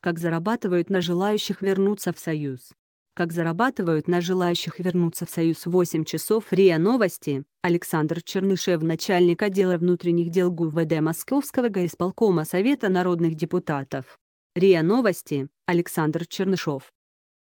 Как зарабатывают на желающих вернуться в Союз. Как зарабатывают на желающих вернуться в Союз 8 часов РИА Новости. Александр Чернышев, начальник отдела внутренних дел ГУВД Московского горисполкома Совета народных депутатов. РИА Новости. Александр Чернышов.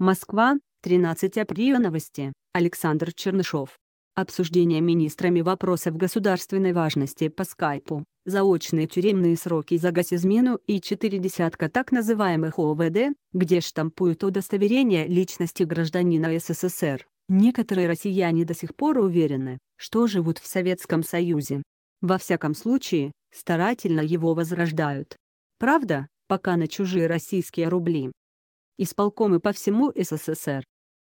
Москва, 13 апреля новости. Александр Чернышов. Обсуждение министрами вопросов государственной важности по скайпу заочные тюремные сроки за госизмену и четыре десятка так называемых ОВД, где штампуют удостоверение личности гражданина СССР. Некоторые россияне до сих пор уверены, что живут в Советском Союзе. Во всяком случае, старательно его возрождают. Правда, пока на чужие российские рубли. Исполкомы по всему СССР.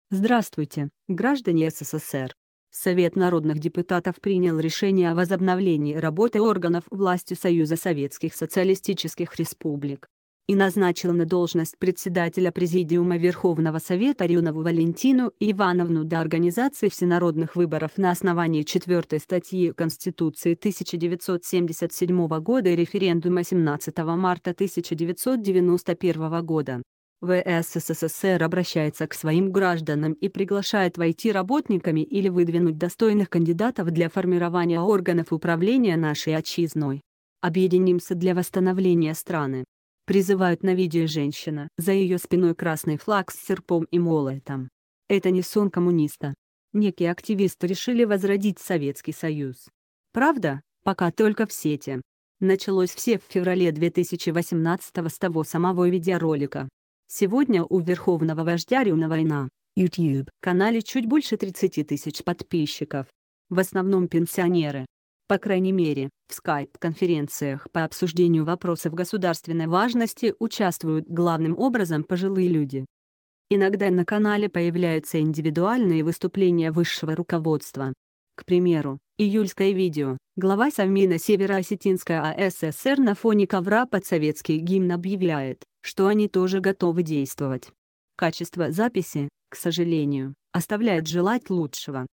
Здравствуйте, граждане СССР. Совет народных депутатов принял решение о возобновлении работы органов власти Союза Советских Социалистических Республик и назначил на должность председателя Президиума Верховного Совета Рюнову Валентину Ивановну до организации всенародных выборов на основании 4 статьи Конституции 1977 года и референдума 17 марта 1991 года. ВС СССР обращается к своим гражданам и приглашает войти работниками или выдвинуть достойных кандидатов для формирования органов управления нашей отчизной. Объединимся для восстановления страны. Призывают на видео женщина. За ее спиной красный флаг с серпом и молотом. Это не сон коммуниста. Некие активисты решили возродить Советский Союз. Правда, пока только в сети. Началось все в феврале 2018 с того самого видеоролика. Сегодня у верховного вождя Рюна война. YouTube. Канале чуть больше 30 тысяч подписчиков. В основном пенсионеры. По крайней мере, в скайп-конференциях по обсуждению вопросов государственной важности участвуют главным образом пожилые люди. Иногда на канале появляются индивидуальные выступления высшего руководства. К примеру, июльское видео. Глава Совмина Североосетинской АССР на фоне ковра под советский гимн объявляет, что они тоже готовы действовать. Качество записи, к сожалению, оставляет желать лучшего.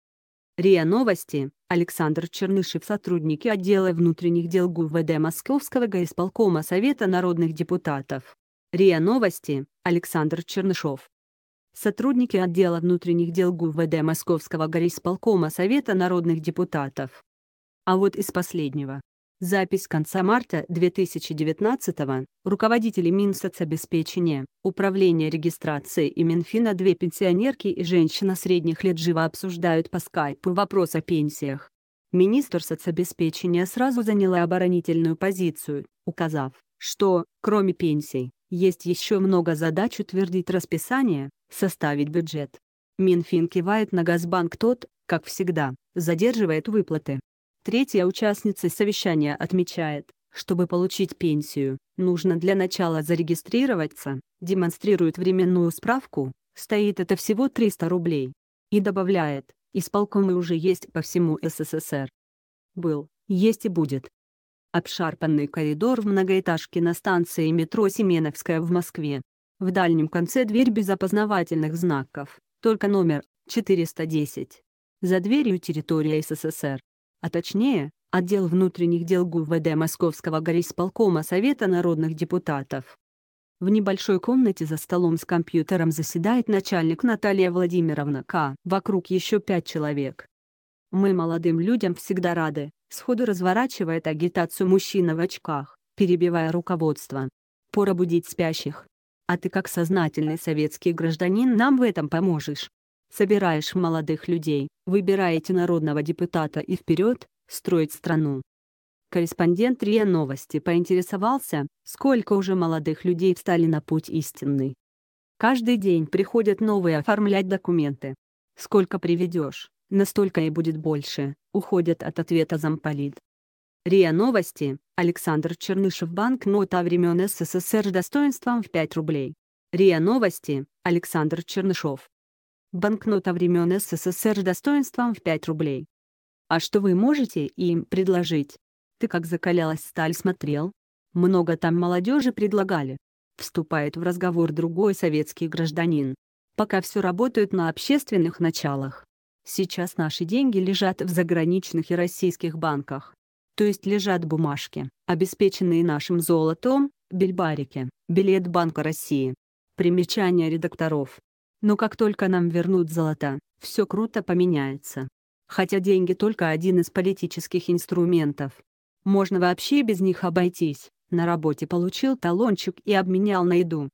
РИА Новости, Александр Чернышев сотрудники отдела внутренних дел ГУВД Московского горисполкома Совета народных депутатов. РИА Новости, Александр Чернышов сотрудники отдела внутренних дел ГУВД Московского горисполкома Совета народных депутатов. А вот из последнего. Запись конца марта 2019 года. руководители Минсоцобеспечения, Управления регистрации и Минфина две пенсионерки и женщина средних лет живо обсуждают по скайпу вопрос о пенсиях. Министр соцобеспечения сразу заняла оборонительную позицию, указав, что, кроме пенсий, есть еще много задач утвердить расписание, составить бюджет. Минфин кивает на Газбанк тот, как всегда, задерживает выплаты. Третья участница совещания отмечает, чтобы получить пенсию, нужно для начала зарегистрироваться, демонстрирует временную справку, стоит это всего 300 рублей. И добавляет, исполкомы уже есть по всему СССР. Был, есть и будет. Обшарпанный коридор в многоэтажке на станции метро Семеновская в Москве. В дальнем конце дверь без опознавательных знаков, только номер 410. За дверью территория СССР. А точнее, отдел внутренних дел ГУВД Московского горисполкома Совета народных депутатов. В небольшой комнате за столом с компьютером заседает начальник Наталья Владимировна К. Вокруг еще пять человек. «Мы молодым людям всегда рады», — сходу разворачивает агитацию мужчина в очках, перебивая руководство. «Пора будить спящих» а ты как сознательный советский гражданин нам в этом поможешь. Собираешь молодых людей, выбираете народного депутата и вперед, строить страну. Корреспондент РИА Новости поинтересовался, сколько уже молодых людей встали на путь истинный. Каждый день приходят новые оформлять документы. Сколько приведешь, настолько и будет больше, уходят от ответа замполит. РИА Новости, Александр Чернышев Банкнота времен СССР с достоинством в 5 рублей. РИА Новости, Александр Чернышов. Банкнота времен СССР с достоинством в 5 рублей. А что вы можете им предложить? Ты как закалялась сталь смотрел? Много там молодежи предлагали. Вступает в разговор другой советский гражданин. Пока все работают на общественных началах. Сейчас наши деньги лежат в заграничных и российских банках то есть лежат бумажки, обеспеченные нашим золотом, бельбарики, билет Банка России. Примечание редакторов. Но как только нам вернут золото, все круто поменяется. Хотя деньги только один из политических инструментов. Можно вообще без них обойтись. На работе получил талончик и обменял на еду.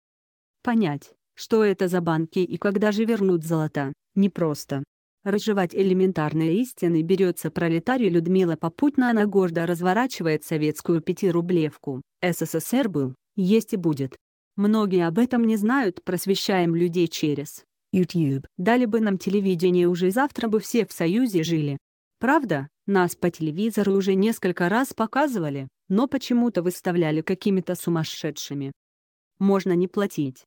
Понять, что это за банки и когда же вернут золото, непросто. Разжевать элементарные истины берется пролетарий Людмила попутно, она гордо разворачивает советскую пятирублевку. СССР был, есть и будет. Многие об этом не знают, просвещаем людей через YouTube. Дали бы нам телевидение уже завтра бы все в Союзе жили. Правда, нас по телевизору уже несколько раз показывали, но почему-то выставляли какими-то сумасшедшими. Можно не платить.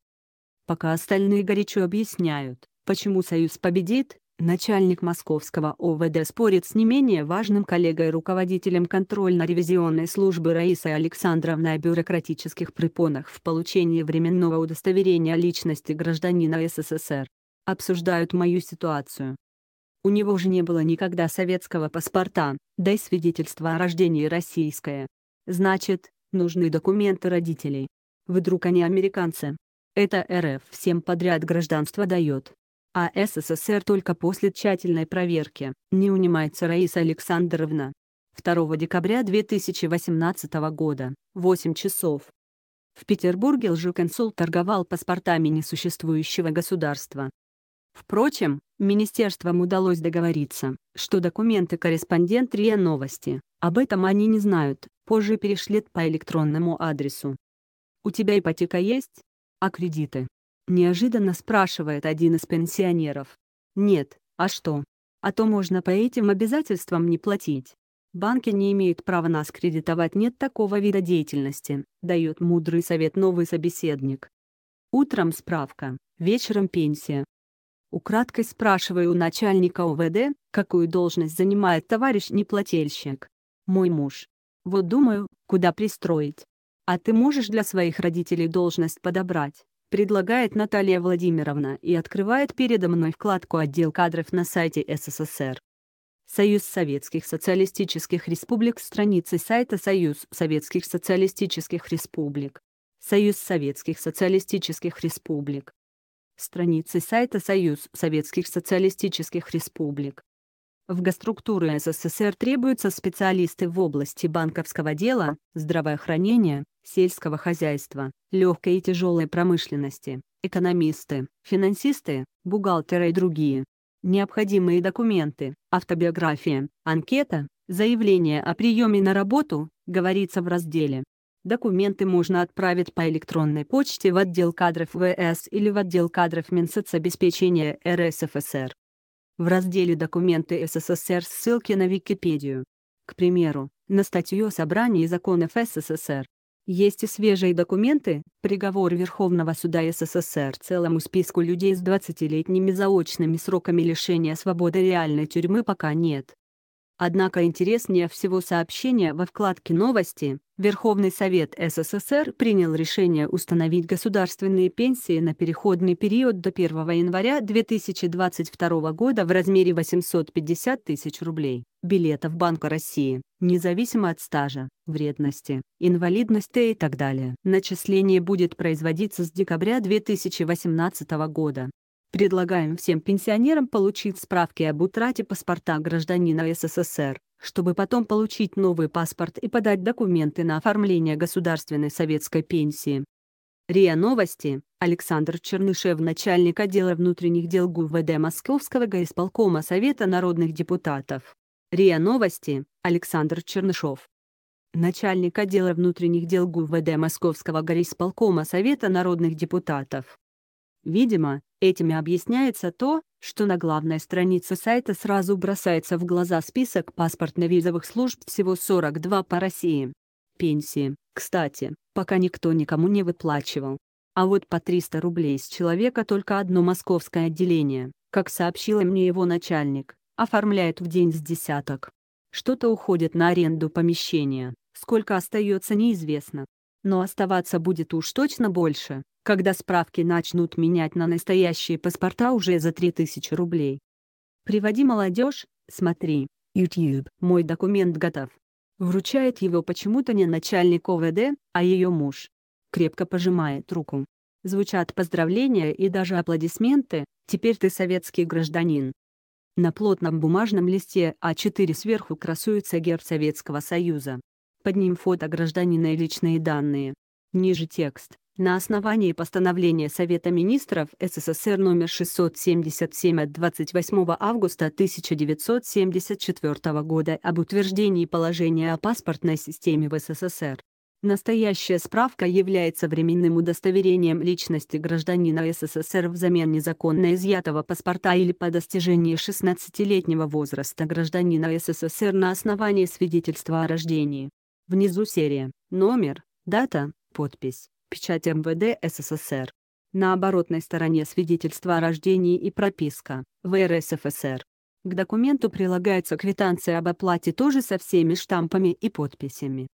Пока остальные горячо объясняют, почему Союз победит, Начальник московского ОВД спорит с не менее важным коллегой руководителем контрольно-ревизионной службы Раисой Александровной о бюрократических препонах в получении временного удостоверения личности гражданина СССР. Обсуждают мою ситуацию. У него же не было никогда советского паспорта, да и свидетельства о рождении российское. Значит, нужны документы родителей. Вдруг они американцы? Это РФ всем подряд гражданство дает а СССР только после тщательной проверки, не унимается Раиса Александровна. 2 декабря 2018 года, 8 часов. В Петербурге лжеконсул торговал паспортами несуществующего государства. Впрочем, министерствам удалось договориться, что документы корреспондент РИА Новости, об этом они не знают, позже перешлет по электронному адресу. «У тебя ипотека есть? А кредиты?» Неожиданно спрашивает один из пенсионеров. Нет, а что? А то можно по этим обязательствам не платить. Банки не имеют права нас кредитовать, нет такого вида деятельности, дает мудрый совет новый собеседник. Утром справка, вечером пенсия. Украдкой спрашиваю у начальника УВД, какую должность занимает товарищ-неплательщик. Мой муж. Вот думаю, куда пристроить. А ты можешь для своих родителей должность подобрать? предлагает Наталья Владимировна и открывает передо мной вкладку «Отдел кадров» на сайте СССР. Союз Советских Социалистических Республик, страницы сайта Союз Советских Социалистических Республик. Союз Советских Социалистических Республик. Страницы сайта Союз Советских Социалистических Республик. В госструктуры СССР требуются специалисты в области банковского дела, здравоохранения, сельского хозяйства, легкой и тяжелой промышленности, экономисты, финансисты, бухгалтеры и другие. Необходимые документы, автобиография, анкета, заявление о приеме на работу, говорится в разделе. Документы можно отправить по электронной почте в отдел кадров ВС или в отдел кадров Минсоцобеспечения РСФСР в разделе «Документы СССР» ссылки на Википедию. К примеру, на статью о собрании законов СССР. Есть и свежие документы, приговор Верховного суда СССР целому списку людей с 20-летними заочными сроками лишения свободы реальной тюрьмы пока нет. Однако интереснее всего сообщение во вкладке «Новости». Верховный Совет СССР принял решение установить государственные пенсии на переходный период до 1 января 2022 года в размере 850 тысяч рублей, билетов Банка России, независимо от стажа, вредности, инвалидности и так далее. Начисление будет производиться с декабря 2018 года. Предлагаем всем пенсионерам получить справки об утрате паспорта гражданина СССР, чтобы потом получить новый паспорт и подать документы на оформление государственной советской пенсии. РИА Новости, Александр Чернышев, начальник отдела внутренних дел ГУВД Московского горисполкома Совета народных депутатов. РИА Новости, Александр Чернышов. Начальник отдела внутренних дел ГУВД Московского горисполкома Совета народных депутатов. Видимо, этими объясняется то, что на главной странице сайта сразу бросается в глаза список паспортно-визовых служб всего 42 по России. Пенсии, кстати, пока никто никому не выплачивал. А вот по 300 рублей с человека только одно московское отделение, как сообщила мне его начальник, оформляет в день с десяток. Что-то уходит на аренду помещения, сколько остается неизвестно. Но оставаться будет уж точно больше когда справки начнут менять на настоящие паспорта уже за 3000 рублей. Приводи молодежь, смотри. YouTube. Мой документ готов. Вручает его почему-то не начальник ОВД, а ее муж. Крепко пожимает руку. Звучат поздравления и даже аплодисменты, теперь ты советский гражданин. На плотном бумажном листе А4 сверху красуется герб Советского Союза. Под ним фото гражданина и личные данные. Ниже текст. На основании постановления Совета министров СССР номер 677 от 28 августа 1974 года об утверждении положения о паспортной системе в СССР, настоящая справка является временным удостоверением личности гражданина СССР взамен незаконно изъятого паспорта или по достижении 16-летнего возраста гражданина СССР на основании свидетельства о рождении. Внизу серия, номер, дата, подпись печать МВД СССР. На оборотной стороне свидетельства о рождении и прописка в РСФСР. К документу прилагается квитанция об оплате тоже со всеми штампами и подписями.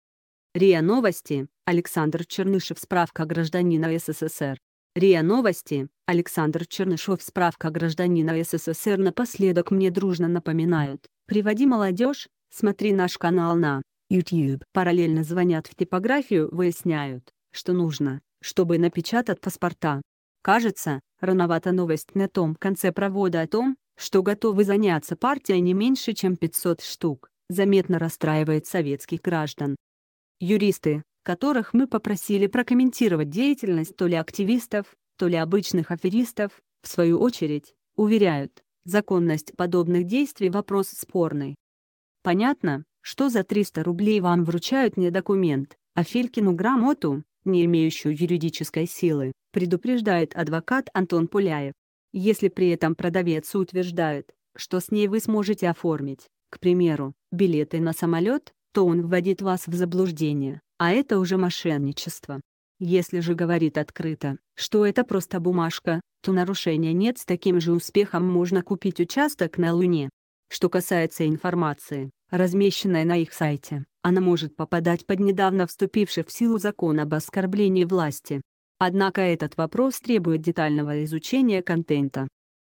РИА Новости, Александр Чернышев, справка гражданина СССР. РИА Новости, Александр Чернышев, справка гражданина СССР напоследок мне дружно напоминают. Приводи молодежь, смотри наш канал на YouTube. Параллельно звонят в типографию, выясняют, что нужно, чтобы напечатать паспорта. Кажется, рановато новость на том конце провода о том, что готовы заняться партией не меньше, чем 500 штук, заметно расстраивает советских граждан. Юристы, которых мы попросили прокомментировать деятельность то ли активистов, то ли обычных аферистов, в свою очередь, уверяют, законность подобных действий вопрос спорный. Понятно, что за 300 рублей вам вручают не документ, а фелькину грамоту, не имеющую юридической силы, предупреждает адвокат Антон Пуляев. Если при этом продавец утверждает, что с ней вы сможете оформить, к примеру, билеты на самолет, то он вводит вас в заблуждение, а это уже мошенничество. Если же говорит открыто, что это просто бумажка, то нарушения нет с таким же успехом можно купить участок на Луне. Что касается информации, размещенной на их сайте, она может попадать под недавно вступивший в силу закон об оскорблении власти. Однако этот вопрос требует детального изучения контента.